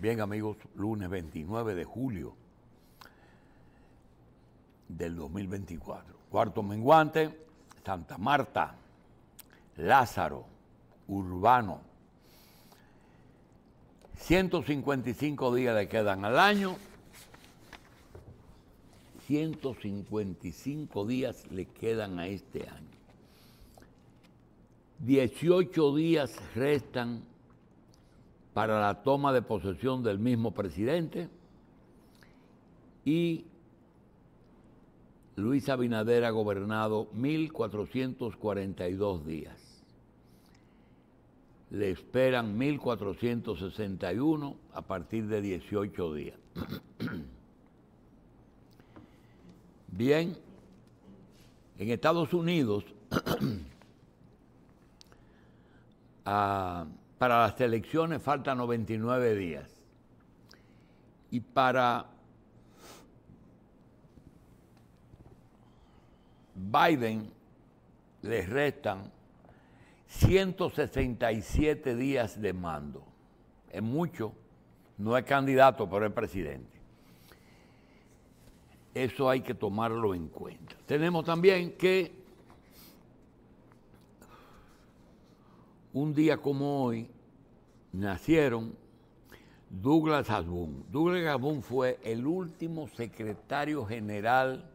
Bien amigos, lunes 29 de julio del 2024. Cuarto menguante, Santa Marta, Lázaro, Urbano. 155 días le quedan al año. 155 días le quedan a este año. 18 días restan para la toma de posesión del mismo presidente y Luis Abinader ha gobernado 1.442 días. Le esperan 1.461 a partir de 18 días. Bien, en Estados Unidos, a para las elecciones faltan 99 días. Y para Biden les restan 167 días de mando. Es mucho, no es candidato, pero es presidente. Eso hay que tomarlo en cuenta. Tenemos también que un día como hoy nacieron Douglas Hasbun. Douglas Hasbun fue el último secretario general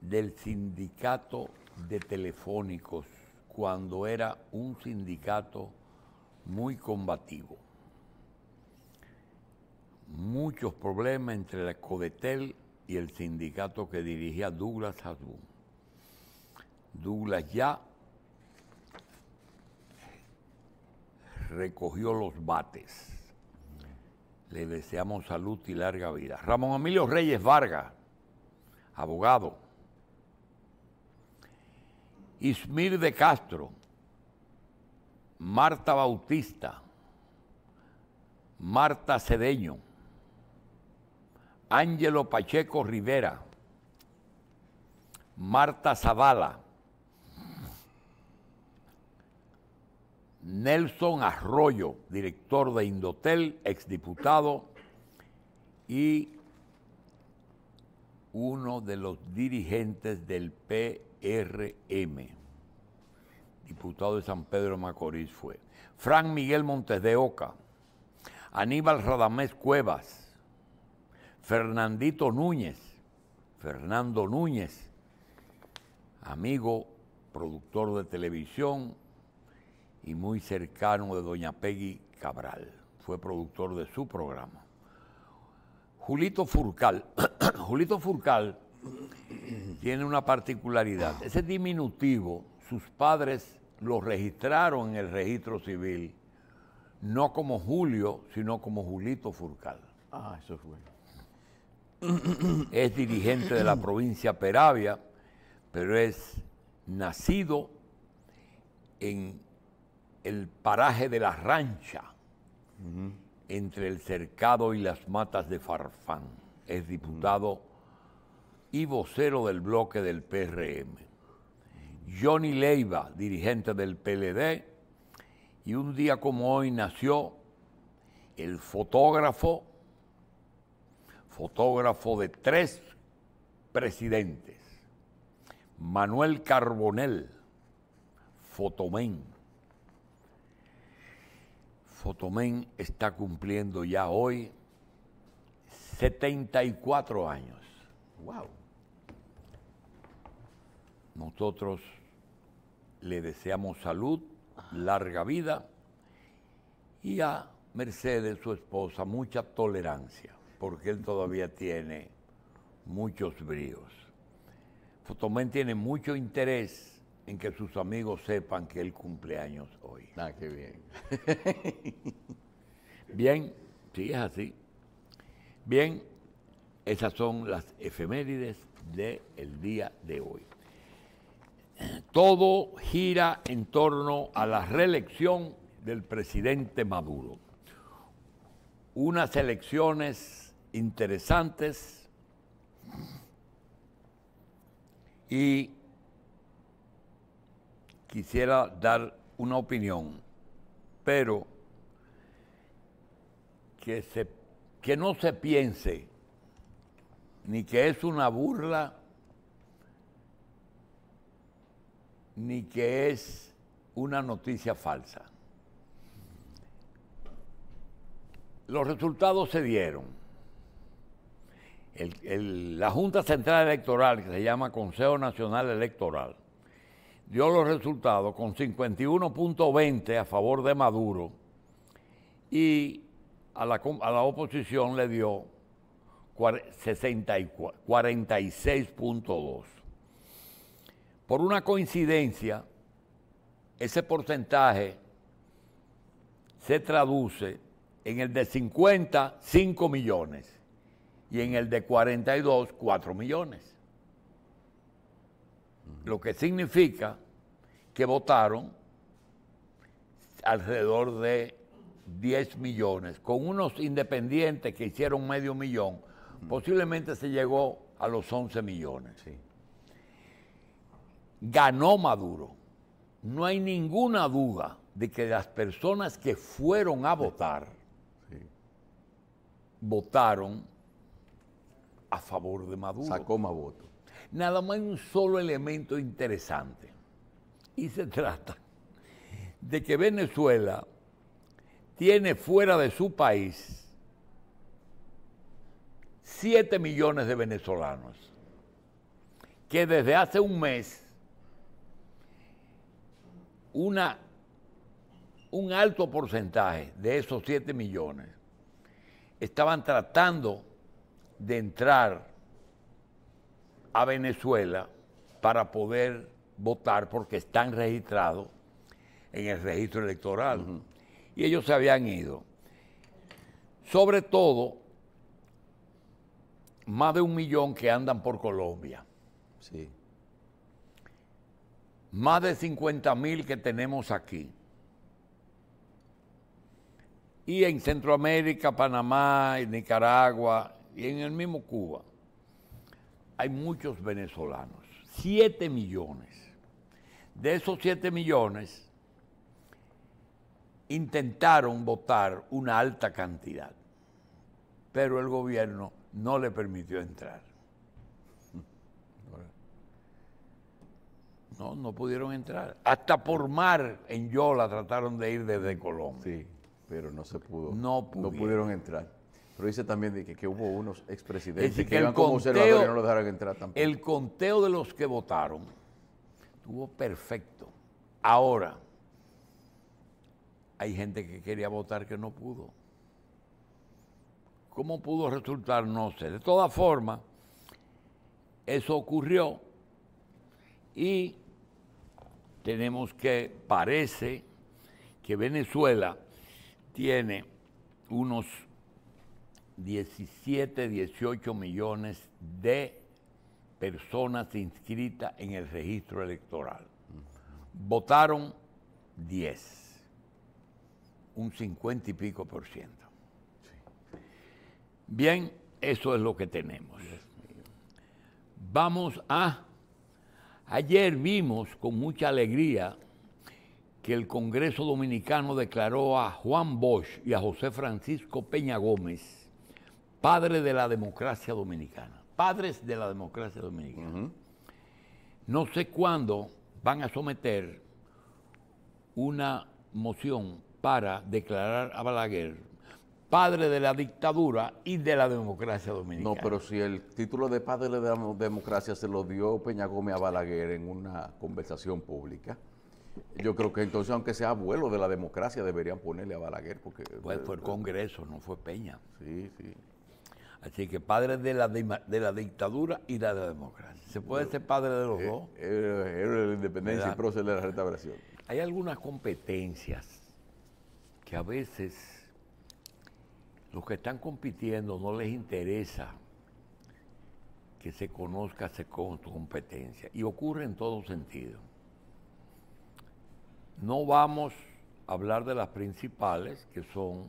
del sindicato de telefónicos cuando era un sindicato muy combativo. Muchos problemas entre la Codetel y el sindicato que dirigía Douglas Hasbun. Douglas ya recogió los bates. Le deseamos salud y larga vida. Ramón Emilio Reyes Vargas, abogado. Ismir de Castro, Marta Bautista, Marta Cedeño, Ángelo Pacheco Rivera, Marta Zavala, Nelson Arroyo, director de Indotel, exdiputado y uno de los dirigentes del PRM, diputado de San Pedro Macorís fue. Frank Miguel Montes de Oca, Aníbal Radamés Cuevas, Fernandito Núñez, Fernando Núñez, amigo, productor de televisión, y muy cercano de doña Peggy Cabral. Fue productor de su programa. Julito Furcal, Julito Furcal tiene una particularidad. Ese diminutivo, sus padres lo registraron en el registro civil, no como Julio, sino como Julito Furcal. Ah, eso fue. Es dirigente de la provincia Peravia, pero es nacido en el paraje de la rancha, entre el cercado y las matas de Farfán. Es diputado y vocero del bloque del PRM. Johnny Leiva, dirigente del PLD, y un día como hoy nació el fotógrafo, fotógrafo de tres presidentes, Manuel Carbonel, fotomén Fotomén está cumpliendo ya hoy 74 años. ¡Wow! Nosotros le deseamos salud, larga vida y a Mercedes, su esposa, mucha tolerancia, porque él todavía tiene muchos bríos. Fotomén tiene mucho interés en que sus amigos sepan que él cumple años hoy. Ah, qué bien. bien, sí, es así. Bien, esas son las efemérides del día de hoy. Todo gira en torno a la reelección del presidente Maduro. Unas elecciones interesantes y quisiera dar una opinión, pero que, se, que no se piense ni que es una burla, ni que es una noticia falsa. Los resultados se dieron. la Junta Central Electoral, que se llama Consejo Nacional Electoral, dio los resultados con 51.20 a favor de Maduro y a la, oposición le dio 46.2. Por una coincidencia, ese porcentaje se traduce en el de 50, 5 millones y en el de 42, 4 millones. Lo que significa que votaron alrededor de 10 millones, con unos independientes que hicieron medio millón, posiblemente se llegó a los 11 millones. Ganó Maduro. No hay ninguna duda de que las personas que fueron a votar votaron a favor de Maduro. Sacó más votos nada más un solo elemento interesante. Y se trata de que Venezuela tiene fuera de su país 7 millones de venezolanos que desde hace un mes un alto porcentaje de esos 7 millones estaban tratando de entrar a Venezuela para poder votar porque están registrados en el registro electoral. Y ellos se habían ido. Sobre todo, más de un millón que andan por Colombia. Más de 50 mil que tenemos aquí. Y en Centroamérica, Panamá, Nicaragua y en el mismo Cuba hay muchos venezolanos, 7 millones. De esos 7 millones, intentaron votar una alta cantidad, pero el gobierno no le permitió entrar. No, no pudieron entrar. Hasta por mar en Yola trataron de ir desde Colombia. Sí, pero no se pudo. No pudieron, no pudieron entrar. Pero dice también que, hubo unos expresidentes que, iban como observadores y no lo dejaron entrar tampoco. El conteo de los que votaron estuvo perfecto. Ahora, hay gente que quería votar que no pudo. ¿Cómo pudo resultar? No sé. De todas formas, eso ocurrió y tenemos que, parece que Venezuela tiene unos 17, 18 millones de personas inscritas en el registro electoral. Votaron 10, un 50 y pico por ciento. Bien, eso es lo que tenemos. Vamos a... Ayer vimos con mucha alegría que el Congreso Dominicano declaró a Juan Bosch y a José Francisco Peña Gómez padre de la democracia dominicana, padres de la democracia dominicana. No sé cuándo van a someter una moción para declarar a Balaguer padre de la dictadura y de la democracia dominicana. No, pero si el título de padre de la democracia se lo dio Peña Gómez a Balaguer en una conversación pública, yo creo que entonces, aunque sea abuelo de la democracia, deberían ponerle a Balaguer. porque... Pues fue el eh, Congreso, no fue Peña. Sí, sí. Así que padre de la, de la dictadura y la de la democracia. ¿Se puede ser padre de los eh, dos? Héroe eh, eh, de la independencia y prócer de la restauración. Hay algunas competencias que a veces los que están compitiendo no les interesa que se conozca con su competencia. Y ocurre en todo sentido. No vamos a hablar de las principales, que son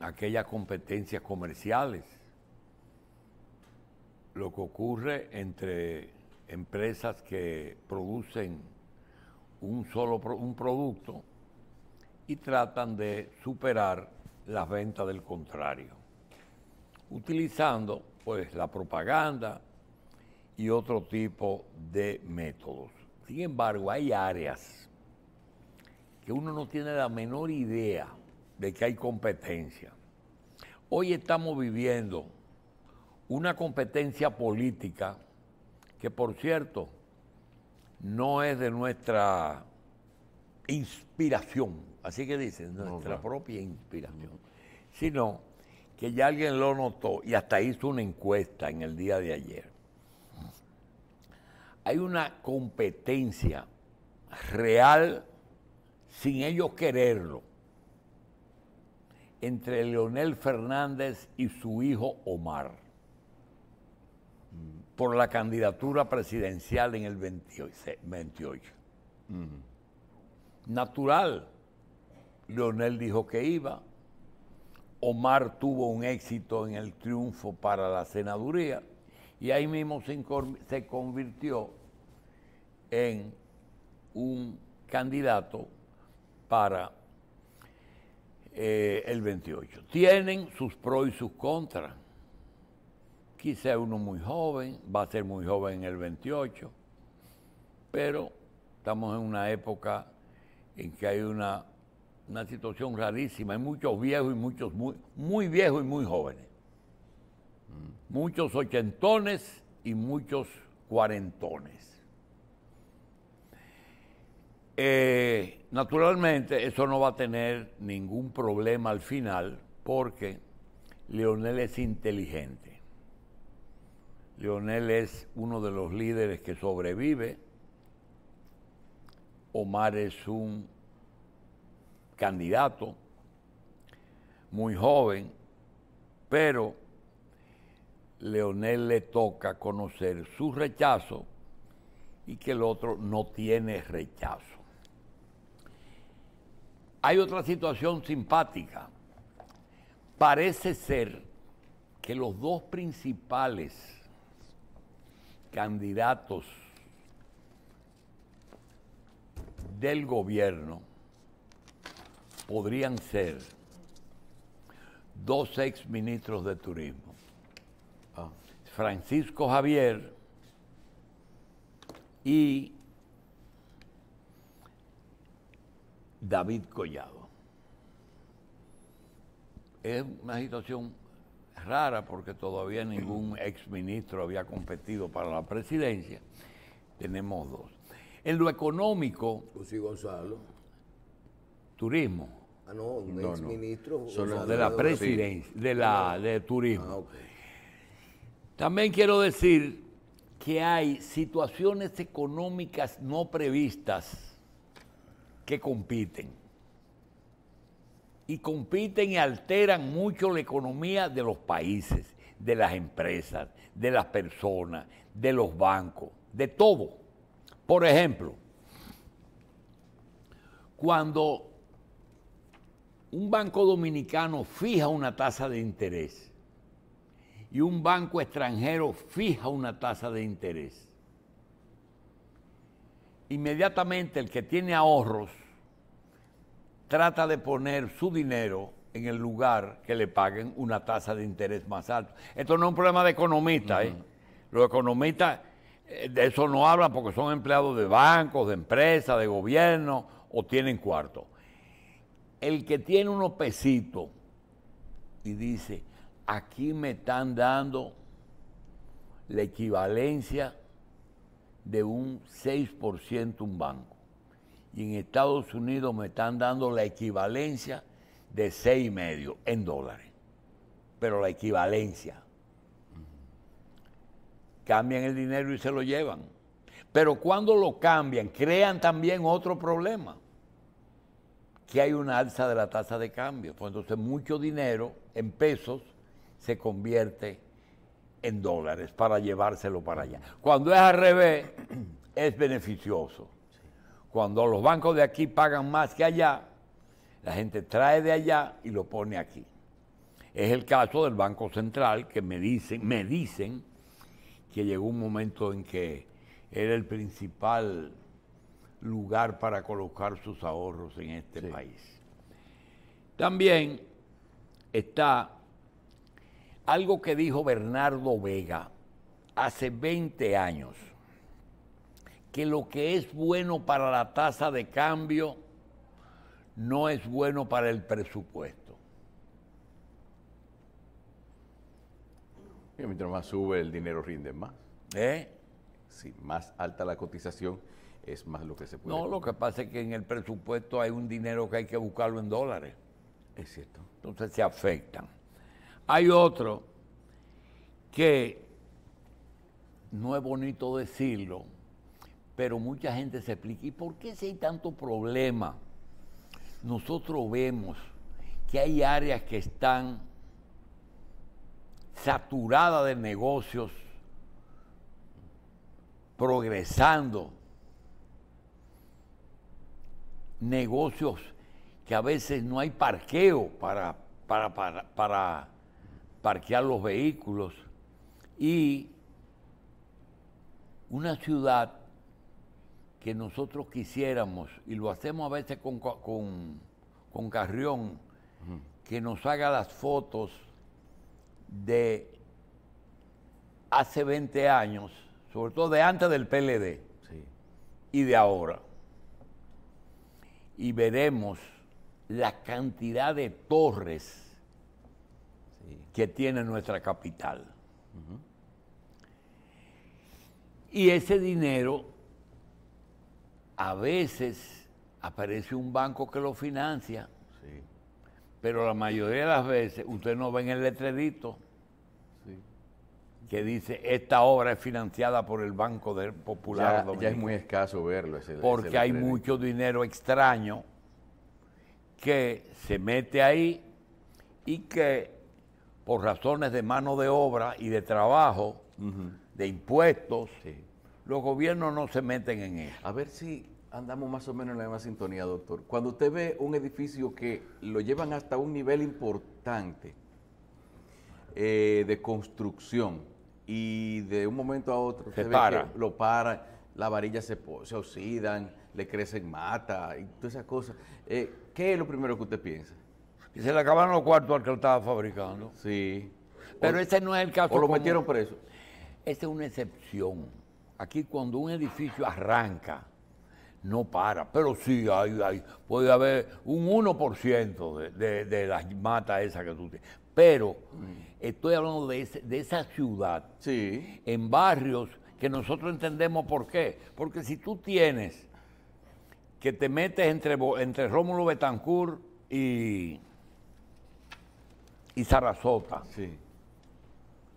aquellas competencias comerciales. Lo que ocurre entre empresas que producen un solo un producto y tratan de superar las ventas del contrario, utilizando pues la propaganda y otro tipo de métodos. Sin embargo, hay áreas que uno no tiene la menor idea de que hay competencia. Hoy estamos viviendo una competencia política que, por cierto, no es de nuestra inspiración, así que dicen, nuestra propia inspiración, sino que ya alguien lo notó y hasta hizo una encuesta en el día de ayer. Hay una competencia real sin ellos quererlo entre Leonel Fernández y su hijo Omar por la candidatura presidencial en el 28. Natural. Leonel dijo que iba. Omar tuvo un éxito en el triunfo para la senaduría y ahí mismo se convirtió en un candidato para eh, el 28. Tienen sus pros y sus contras. Quizá uno muy joven, va a ser muy joven el 28, pero estamos en una época en que hay una, situación rarísima. Hay muchos viejos y muchos muy, muy viejos y muy jóvenes. Muchos ochentones y muchos cuarentones. Eh, naturalmente, eso no va a tener ningún problema al final porque Leonel es inteligente. Leonel es uno de los líderes que sobrevive. Omar es un candidato muy joven, pero Leonel le toca conocer su rechazo y que el otro no tiene rechazo. Hay otra situación simpática. Parece ser que los dos principales candidatos del gobierno podrían ser dos ex ministros de turismo. Ah. Francisco Javier y David Collado. Es una situación rara porque todavía ningún exministro había competido para la presidencia. Tenemos dos. En lo económico. José Gonzalo. Turismo. Ah, no, un exministro. Son de la presidencia, de la ah, de turismo. Ah, También quiero decir que hay situaciones económicas no previstas que compiten. Y compiten y alteran mucho la economía de los países, de las empresas, de las personas, de los bancos, de todo. Por ejemplo, cuando un banco dominicano fija una tasa de interés y un banco extranjero fija una tasa de interés, inmediatamente el que tiene ahorros trata de poner su dinero en el lugar que le paguen una tasa de interés más alta. Esto no es un problema de economista. ¿eh? Los economistas eh, de eso no hablan porque son empleados de bancos, de empresas, de gobierno o tienen cuarto. El que tiene unos pesitos y dice, aquí me están dando la equivalencia de un 6% un banco. Y en Estados Unidos me están dando la equivalencia de 6,5 en dólares. Pero la equivalencia. Cambian el dinero y se lo llevan. Pero cuando lo cambian, crean también otro problema que hay una alza de la tasa de cambio. Pues entonces mucho dinero en pesos se convierte en dólares para llevárselo para allá. Cuando es al revés, es beneficioso. Cuando los bancos de aquí pagan más que allá, la gente trae de allá y lo pone aquí. Es el caso del Banco Central que me dicen, me dicen que llegó un momento en que era el principal lugar para colocar sus ahorros en este país. También está algo que dijo Bernardo Vega hace 20 años, que lo que es bueno para la tasa de cambio no es bueno para el presupuesto. Y mientras más sube el dinero rinde más. ¿Eh? Sí, más alta la cotización es más lo que se puede. No, lo que pasa es que en el presupuesto hay un dinero que hay que buscarlo en dólares. Es cierto. Entonces se afectan. Hay otro que no es bonito decirlo, pero mucha gente se explica, ¿y por qué si hay tanto problema? Nosotros vemos que hay áreas que están saturadas de negocios, progresando, negocios que a veces no hay parqueo para, para, para parquear los vehículos y una ciudad que nosotros quisiéramos, y lo hacemos a veces con, Carrión, que nos haga las fotos de hace 20 años, sobre todo de antes del PLD y de ahora. Y veremos la cantidad de torres que tiene nuestra capital. Y ese dinero, a veces aparece un banco que lo financia, pero la mayoría de las veces usted no ven el letrerito que dice esta obra es financiada por el Banco Popular. Ya, ya es muy escaso verlo. Ese, porque hay mucho dinero extraño que se mete ahí y que por razones de mano de obra y de trabajo, de impuestos, los gobiernos no se meten en eso. A ver si andamos más o menos en la misma sintonía, doctor. Cuando usted ve un edificio que lo llevan hasta un nivel importante eh, de construcción y de un momento a otro se para. lo para, la varilla se, se oxidan, le crecen mata y todas esas cosas, eh, ¿qué es lo primero que usted piensa? y se le acabaron los cuartos al que lo estaba fabricando. Sí. Pero ese no es el caso. O lo metieron preso. Esa es una excepción. Aquí cuando un edificio arranca, no para, pero sí hay, puede haber un 1% de, las matas esas que tú tienes. Pero mm. estoy hablando de, de esa ciudad, sí. en barrios que nosotros entendemos por qué. Porque si tú tienes que te metes entre, entre Rómulo Betancourt y, y Sarasota.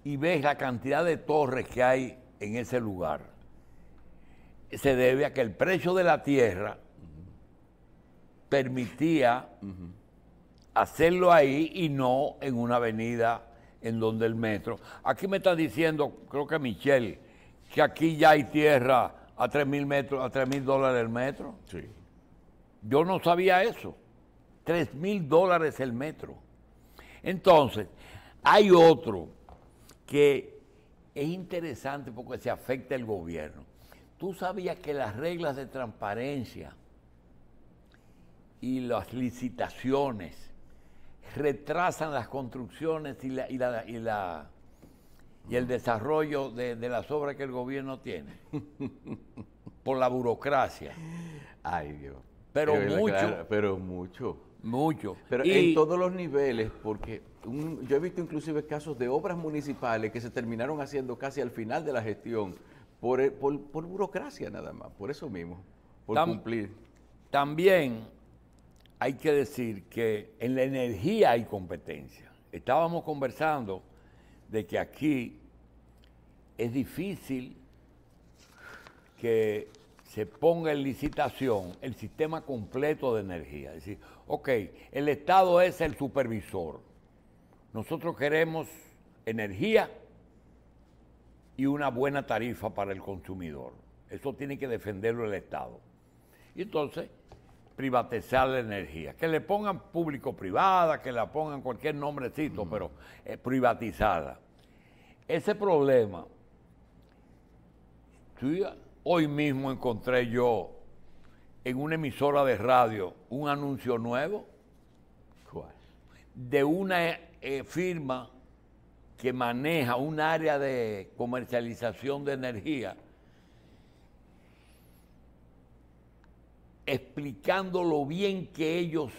Y ves la cantidad de torres que hay en ese lugar. Se debe a que el precio de la tierra permitía hacerlo ahí y no en una avenida en donde el metro. Aquí me está diciendo, creo que Michelle, que aquí ya hay tierra a tres mil metros, a tres mil dólares el metro. Yo no sabía eso. 3 mil dólares el metro. Entonces, hay otro que es interesante porque se afecta el gobierno. Tú sabías que las reglas de transparencia y las licitaciones retrasan las construcciones y, la, y, la, y, el desarrollo de, las obras que el gobierno tiene por la burocracia. Ay Dios. Pero, mucho. pero mucho. Mucho. Pero en todos los niveles, porque yo he visto inclusive casos de obras municipales que se terminaron haciendo casi al final de la gestión por, eh, por, burocracia nada más, por eso mismo, por cumplir. También hay que decir que en la energía hay competencia. Estábamos conversando de que aquí es difícil que se ponga en licitación el sistema completo de energía. Es decir, ok, el Estado es el supervisor. Nosotros queremos energía y una buena tarifa para el consumidor. Eso tiene que defenderlo el Estado. Y entonces, privatizar la energía. Que le pongan público-privada, que la pongan cualquier nombrecito, pero eh, privatizada. Ese problema, tú Hoy mismo encontré yo en una emisora de radio un anuncio nuevo de una eh, firma que maneja un área de comercialización de energía, explicando lo bien que ellos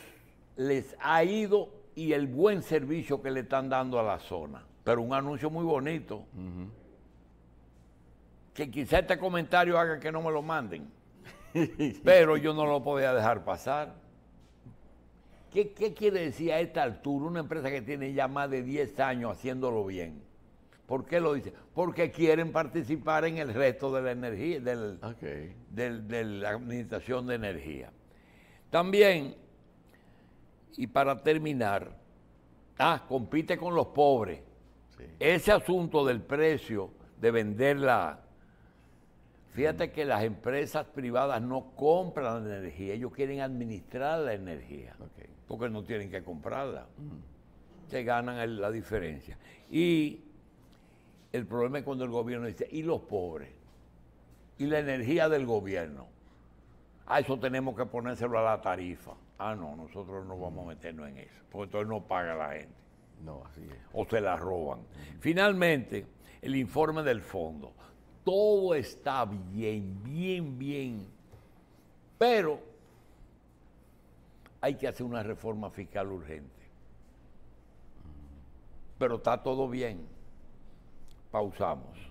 les ha ido y el buen servicio que le están dando a la zona. Pero un anuncio muy bonito que quizá este comentario haga que no me lo manden, pero yo no lo podía dejar pasar. ¿Qué, quiere decir a esta altura una empresa que tiene ya más de 10 años haciéndolo bien? ¿Por qué lo dice? Porque quieren participar en el resto de la energía, del, de la administración de energía. También, y para terminar, ah, compite con los pobres. Ese asunto del precio de vender la, Fíjate que las empresas privadas no compran la energía, ellos quieren administrar la energía, porque no tienen que comprarla. Mm. Se ganan la diferencia. Y el problema es cuando el gobierno dice, ¿y los pobres? ¿Y la energía del gobierno? A eso tenemos que ponérselo a la tarifa. Ah, no, nosotros no vamos a meternos en eso, porque entonces no paga la gente. No, así es. O se la roban. Mm. Finalmente, el informe del fondo todo está bien, bien, bien. Pero hay que hacer una reforma fiscal urgente. Pero está todo bien. Pausamos.